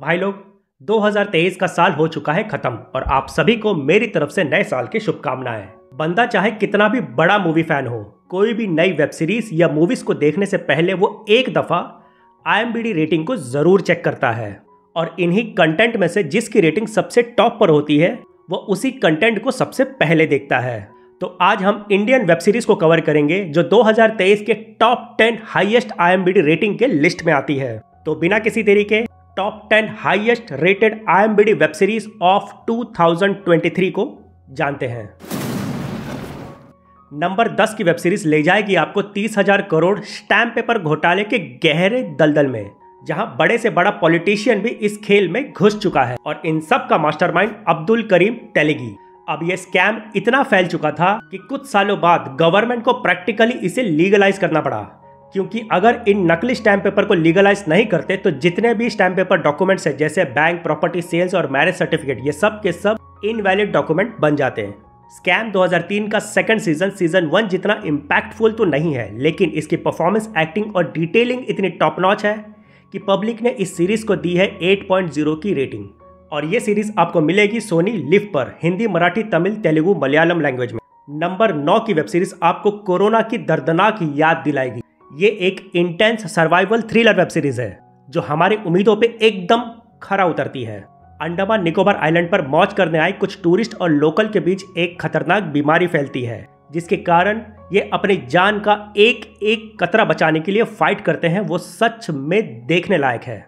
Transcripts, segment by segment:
तो भाई लोग 2023 का साल हो चुका है खत्म और आप सभी को मेरी तरफ से नए साल की शुभकामनाएं बंदा चाहे कितना भी बड़ा मूवी फैन हो कोई भी नई वेब सीरीज या मूवीज को देखने से पहले वो एक दफा आई रेटिंग को जरूर चेक करता है और इन्हीं कंटेंट में से जिसकी रेटिंग सबसे टॉप पर होती है वो उसी कंटेंट को सबसे पहले देखता है तो आज हम इंडियन वेब सीरीज को कवर करेंगे जो 2023 के टॉप 10 हाईएस्ट आईएमबीडी रेटिंग के लिस्ट में आती है तो बिना किसी तरीके टॉप टेन हाईएस्ट रेटेड आई वेब सीरीज ऑफ 2023 को जानते हैं नंबर 10 की वेब सीरीज ले जाएगी आपको तीस हजार करोड़ स्टैम्प पेपर घोटाले के गहरे दलदल में जहां बड़े से बड़ा पॉलिटिशियन भी इस खेल में घुस चुका है और इन सब का मास्टरमाइंड अब्दुल करीम टेलीगी अब यह स्कैम इतना फैल चुका था कि कुछ सालों बाद गवर्नमेंट को प्रैक्टिकली इसे लीगलाइज करना पड़ा क्योंकि अगर इन नकली स्टैम्प पेपर को लीगलाइज नहीं करते तो जितने भी स्टैम्प पेपर डॉक्यूमेंट्स हैं जैसे बैंक प्रॉपर्टी सेल्स और मैरिज सर्टिफिकेट ये सब के सब इनवैलिड डॉक्यूमेंट बन जाते हैं स्कैम 2003 का सेकंड सीजन सीजन वन जितना इम्पैक्टफुल तो नहीं है लेकिन इसकी परफॉर्मेंस एक्टिंग और डिटेलिंग इतनी टॉप नॉच है कि पब्लिक ने इस सीरीज को दी है 8.0 की रेटिंग और ये सीरीज आपको मिलेगी सोनी लिव पर हिंदी मराठी तमिल तेलुगु मलयालम लैंग्वेज में नंबर नौ की वेब सीरीज आपको कोरोना की दर्दनाक याद दिलाएगी ये एक intense survival thriller web series है जो हमारी उम्मीदों पे एकदम खरा उतरती है अंडमान निकोबार आइलैंड पर मौज करने आए कुछ टूरिस्ट और लोकल के बीच एक खतरनाक बीमारी फैलती है जिसके कारण ये अपनी जान का एक एक कतरा बचाने के लिए फाइट करते हैं वो सच में देखने लायक है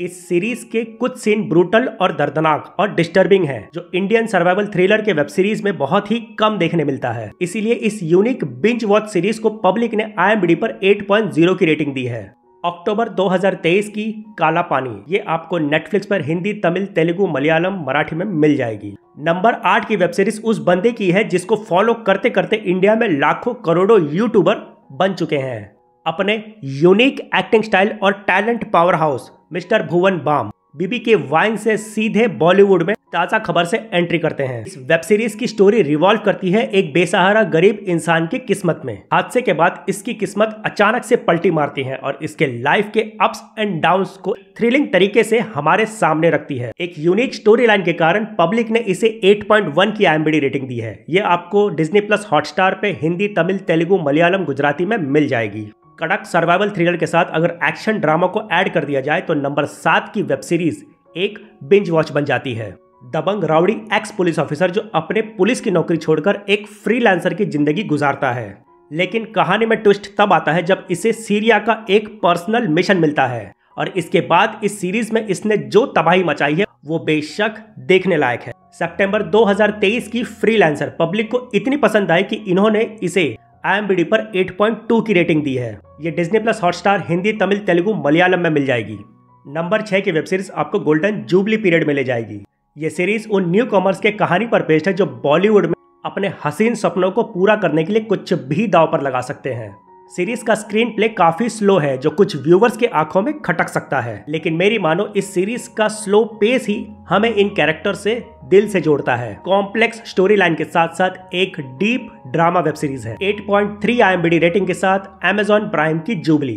इस सीरीज के कुछ सीन ब्रूटल और दर्दनाक और डिस्टर्बिंग हैं जो इंडियन सर्वाइवल थ्रिलर के वेब सीरीज में बहुत ही कम देखने मिलता है इसीलिए इस यूनिक बिंच वॉच सीरीज को पब्लिक ने आई पर 8.0 की रेटिंग दी है अक्टूबर 2023 की काला पानी ये आपको नेटफ्लिक्स पर हिंदी तमिल तेलुगु मलयालम मराठी में मिल जाएगी नंबर आठ की वेब सीरीज उस बंदे की है जिसको फॉलो करते करते इंडिया में लाखों करोड़ों यूट्यूबर बन चुके हैं अपने यूनिक एक्टिंग स्टाइल और talent powerhouse mister Bhuvan Bam BB के वाइन से सीधे बॉलीवुड में ताजा खबर से एंट्री करते हैं इस वेब सीरीज की स्टोरी रिवॉल्व करती है एक बेसहारा गरीब इंसान की किस्मत में हादसे के बाद इसकी किस्मत अचानक से पलटी मारती है और इसके लाइफ के अप्स एंड डाउन्स को थ्रिलिंग तरीके से हमारे सामने रखती है एक यूनिक स्टोरी लाइन के कारण पब्लिक ने इसे 8.1 की आई रेटिंग दी है ये आपको डिजनी प्लस हॉटस्टार पे हिंदी तमिल तेलुगु मलयालम गुजराती में मिल जाएगी कड़क सर्वाइवल थ्रिलर के साथ अगर एक्शन ड्रामा को ऐड कर दिया जाए तो नंबर सात की वेब सीरीज एक बिंज वॉच बन जाती है दबंग रावड़ी एक्स पुलिस ऑफिसर जो अपने पुलिस की नौकरी छोड़कर एक फ्रीलांसर की जिंदगी गुजारता है लेकिन कहानी में ट्विस्ट तब आता है जब इसे सीरिया का एक पर्सनल मिशन मिलता है और इसके बाद इस सीरीज में इसने जो तबाही मचाई है वो बेशक देखने लायक है सितंबर 2023 की फ्रीलांसर पब्लिक को इतनी पसंद आई कि इन्होंने इसे आई पर 8.2 की रेटिंग दी है ये Disney plus Hotstar Hindi Tamil Telugu Malayalam में मिल जाएगी नंबर छह की वेब सीरीज आपको गोल्डन जूबली पीरियड में ले जाएगी ये सीरीज उन न्यू कॉमर्स के कहानी पर बेस्ड है जो बॉलीवुड में अपने हसीन सपनों को पूरा करने के लिए कुछ भी दाव पर लगा सकते हैं सीरीज का स्क्रीन प्ले काफी स्लो है जो कुछ व्यूवर्स की आंखों में खटक सकता है लेकिन मेरी मानो इस सीरीज का स्लो पेस ही हमें इन कैरेक्टर से दिल से जोड़ता है कॉम्प्लेक्स स्टोरी लाइन के साथ साथ एक डीप ड्रामा वेब सीरीज है 8.3 पॉइंट रेटिंग के साथ एमेजॉन प्राइम की जुबली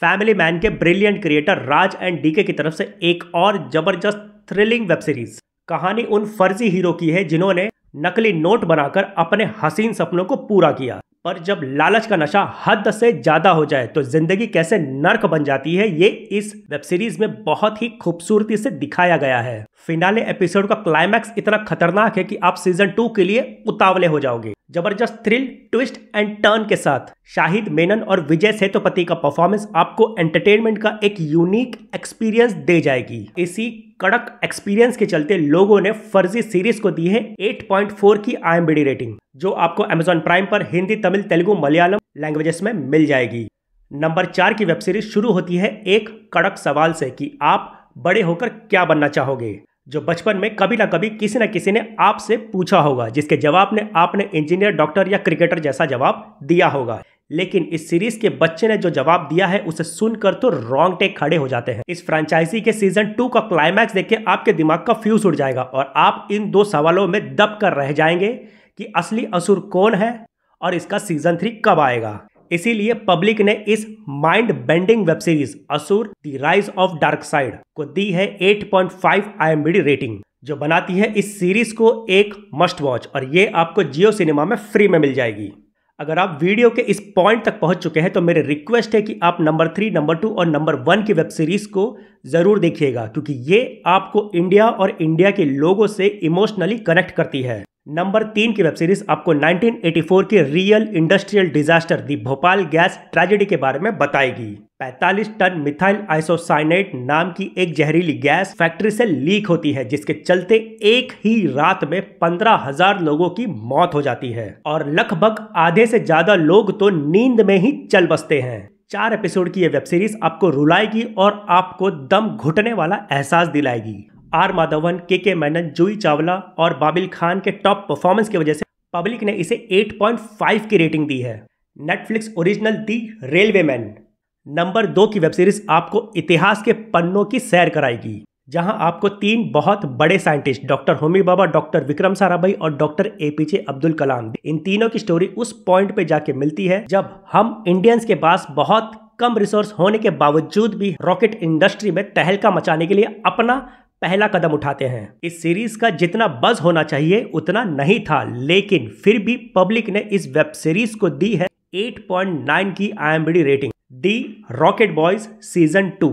फैमिली मैन के brilliant creator Raj and DK की तरफ से एक और जबरदस्त थ्रिलिंग वेब सीरीज कहानी उन फर्जी हीरो की है जिन्होंने नकली नोट बनाकर अपने हसीन सपनों को पूरा किया पर जब लालच का नशा हद से ज्यादा हो जाए तो जिंदगी कैसे नर्क बन जाती है ये इस वेब सीरीज में बहुत ही खूबसूरती से दिखाया गया है फिनाले एपिसोड का क्लाइमैक्स इतना खतरनाक है कि आप सीजन टू के लिए उतावले हो जाओगे जबरदस्त थ्रिल ट्विस्ट एंड टर्न के साथ शाहिद मेनन और विजय सेतुपति का परफॉर्मेंस आपको एंटरटेनमेंट का एक यूनिक एक्सपीरियंस दे जाएगी इसी कड़क एक्सपीरियंस के चलते लोगों ने फर्जी सीरीज को दी है 8.4 की आई रेटिंग जो आपको अमेजोन प्राइम पर हिंदी तमिल तेलुगु मलयालम लैंग्वेजेस में मिल जाएगी नंबर चार की वेब सीरीज शुरू होती है एक कड़क सवाल से कि आप बड़े होकर क्या बनना चाहोगे जो बचपन में कभी ना कभी किसी न किसी ने आपसे पूछा होगा जिसके जवाब ने आपने इंजीनियर डॉक्टर या क्रिकेटर जैसा जवाब दिया होगा लेकिन इस सीरीज के बच्चे ने जो जवाब दिया है उसे सुनकर तो रोंगटे खड़े हो जाते हैं इस फ्रेंचाइजी के सीजन टू का क्लाइमैक्स देख के आपके दिमाग का फ्यूज उड़ जाएगा और आप इन दो सवालों में दब कर रह जाएंगे कि असली असुर कौन है और इसका सीजन थ्री कब आएगा इसीलिए पब्लिक ने इस mind bending web series Asur the rise of dark side को दी है 8.5 पॉइंट रेटिंग जो बनाती है इस सीरीज को एक मस्ट वॉच और ये आपको जियो सिनेमा में फ्री में मिल जाएगी अगर आप वीडियो के इस पॉइंट तक पहुंच चुके हैं तो मेरे रिक्वेस्ट है कि आप नंबर थ्री नंबर टू और नंबर वन की वेब सीरीज़ को ज़रूर देखिएगा क्योंकि ये आपको इंडिया और इंडिया के लोगों से इमोशनली कनेक्ट करती है नंबर तीन की वेब सीरीज आपको 1984 की real industrial disaster the Bhopal gas tragedy के बारे में बताएगी 45 टन मिथाइल आइसोसाइनेट नाम की एक जहरीली गैस फैक्ट्री से लीक होती है जिसके चलते एक ही रात में पंद्रह हजार लोगों की मौत हो जाती है और लगभग आधे से ज्यादा लोग तो नींद में ही चल बसते हैं चार एपिसोड की यह वेब सीरीज आपको रुलाएगी और आपको दम घुटने वाला एहसास दिलाएगी आर माधवन के के मैनन जूही चावला और बाबिल खान के टॉप परफॉर्मेंस की वजह से पब्लिक ने इसे 8.5 की रेटिंग दी है Netflix original the railway men number दो की वेब सीरीज आपको इतिहास के पन्नों की सैर कराएगी जहां आपको तीन बहुत बड़े scientist doctor Homi Bhabha doctor Vikram Sarabhai और डॉक्टर एपीजे अब्दुल कलाम इन तीनों की स्टोरी उस पॉइंट पे जाके मिलती है जब हम इंडियंस के पास बहुत कम रिसोर्स होने के बावजूद भी रॉकेट इंडस्ट्री में तहलका मचाने के लिए अपना पहला कदम उठाते हैं इस सीरीज का जितना बज होना चाहिए उतना नहीं था लेकिन फिर भी पब्लिक ने इस वेब सीरीज को दी है 8.9 की आई rating the rocket boys season two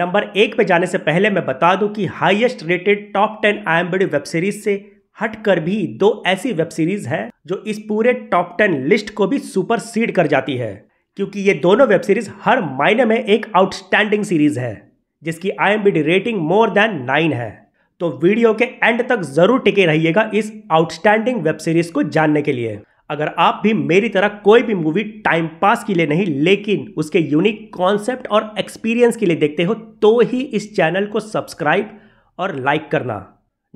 number एक पे जाने से पहले मैं बता दूं कि हाईएस्ट रेटेड टॉप टेन आई वेब सीरीज से हटकर भी दो ऐसी वेब सीरीज है जो इस पूरे टॉप टेन लिस्ट को भी सुपर सीड कर जाती है क्योंकि ये दोनों वेब सीरीज हर मायने में एक आउटस्टैंडिंग सीरीज है जिसकी आई रेटिंग मोर देन नाइन है तो वीडियो के एंड तक जरूर टिके रहिएगा इस आउटस्टैंडिंग वेब सीरीज को जानने के लिए अगर आप भी मेरी तरह कोई भी मूवी टाइम पास के लिए नहीं लेकिन उसके यूनिक कॉन्सेप्ट और एक्सपीरियंस के लिए देखते हो तो ही इस चैनल को सब्सक्राइब और लाइक करना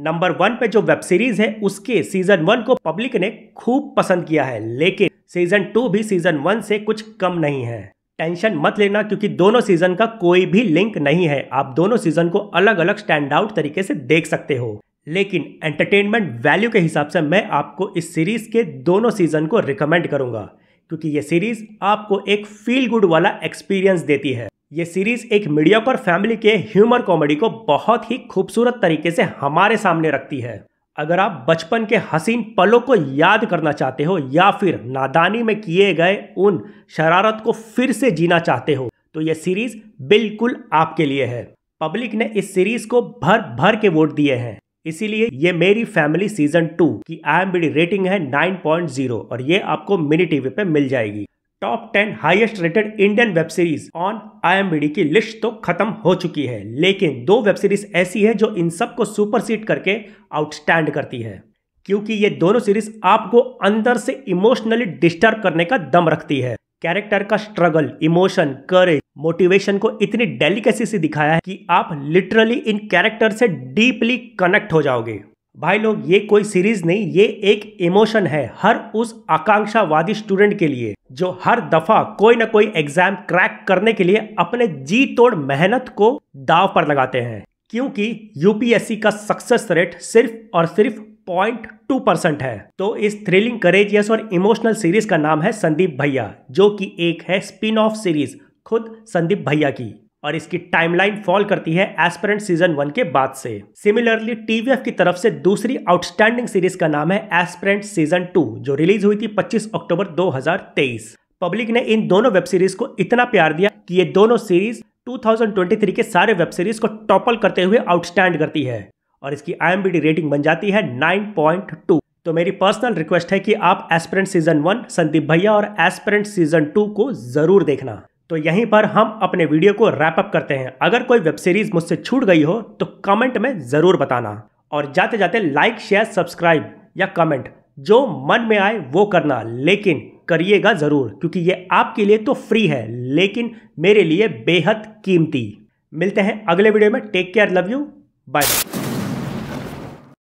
नंबर वन पे जो वेब सीरीज है उसके सीजन वन को पब्लिक ने खूब पसंद किया है लेकिन सीजन टू भी सीजन वन से कुछ कम नहीं है टेंशन मत लेना क्योंकि दोनों सीजन का कोई भी लिंक नहीं है आप दोनों सीजन को अलग अलग स्टैंड आउट तरीके से देख सकते हो लेकिन एंटरटेनमेंट वैल्यू के हिसाब से मैं आपको इस सीरीज के दोनों सीजन को रिकमेंड करूंगा क्योंकि ये सीरीज आपको एक फील गुड वाला एक्सपीरियंस देती है ये सीरीज एक मीडिया पर फैमिली के ह्यूमर कॉमेडी को बहुत ही खूबसूरत तरीके से हमारे सामने रखती है अगर आप बचपन के हसीन पलों को याद करना चाहते हो या फिर नादानी में किए गए उन शरारत को फिर से जीना चाहते हो तो यह सीरीज बिल्कुल आपके लिए है पब्लिक ने इस सीरीज को भर भर के वोट दिए हैं इसीलिए ये मेरी फैमिली सीजन टू की आई एम रेटिंग है 9.0 और ये आपको मिनी टीवी पे मिल जाएगी top ten highest rated Indian web series on आईएमबीडी की लिस्ट तो खत्म हो चुकी है लेकिन दो वेब सीरीज ऐसी है जो इन सबको सुपरसीड करके आउटस्टैंड करती है क्योंकि ये दोनों सीरीज आपको अंदर से इमोशनली डिस्टर्ब करने का दम रखती है कैरेक्टर का स्ट्रगल इमोशन करेज मोटिवेशन को इतनी डेलिकेसी से दिखाया है कि आप लिटरली इन कैरेक्टर से डीपली कनेक्ट हो जाओगे भाई लोग ये कोई सीरीज नहीं ये एक इमोशन है हर उस आकांक्षावादी स्टूडेंट के लिए जो हर दफा कोई ना कोई एग्जाम क्रैक करने के लिए अपने जी तोड़ मेहनत को दाव पर लगाते हैं क्योंकि यूपीएससी का सक्सेस रेट सिर्फ और सिर्फ पॉइंट टू परसेंट है तो इस थ्रिलिंग करेजियस और इमोशनल सीरीज का नाम है संदीप भैया जो कि एक है स्पिन ऑफ सीरीज खुद संदीप भैया की और इसकी टाइमलाइन फॉल करती है एस्परेंट सीजन वन के बाद से सिमिलरली टीवीएफ की तरफ से दूसरी आउटस्टैंडिंग सीरीज का नाम है एस्परेंट सीजन टू जो रिलीज हुई थी 25 अक्टूबर 2023 पब्लिक ने इन दोनों वेब सीरीज को इतना प्यार दिया कि ये दोनों सीरीज 2023 के सारे वेब सीरीज को टॉपल करते हुए आउटस्टैंड करती है और इसकी आई रेटिंग बन जाती है नाइन तो मेरी पर्सनल रिक्वेस्ट है कि आप एस्परेंट सीजन वन संदीप भैया और एस्परेंट सीजन टू को जरूर देखना तो यहीं पर हम अपने वीडियो को रैप अप करते हैं अगर कोई वेब सीरीज मुझसे छूट गई हो तो कमेंट में ज़रूर बताना और जाते जाते लाइक शेयर सब्सक्राइब या कमेंट जो मन में आए वो करना लेकिन करिएगा ज़रूर क्योंकि ये आपके लिए तो फ्री है लेकिन मेरे लिए बेहद कीमती मिलते हैं अगले वीडियो में take care love you bye